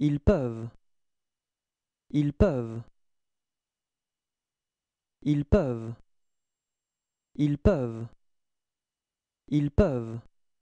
Ils peuvent. Ils peuvent. Ils peuvent. Ils peuvent. Ils peuvent.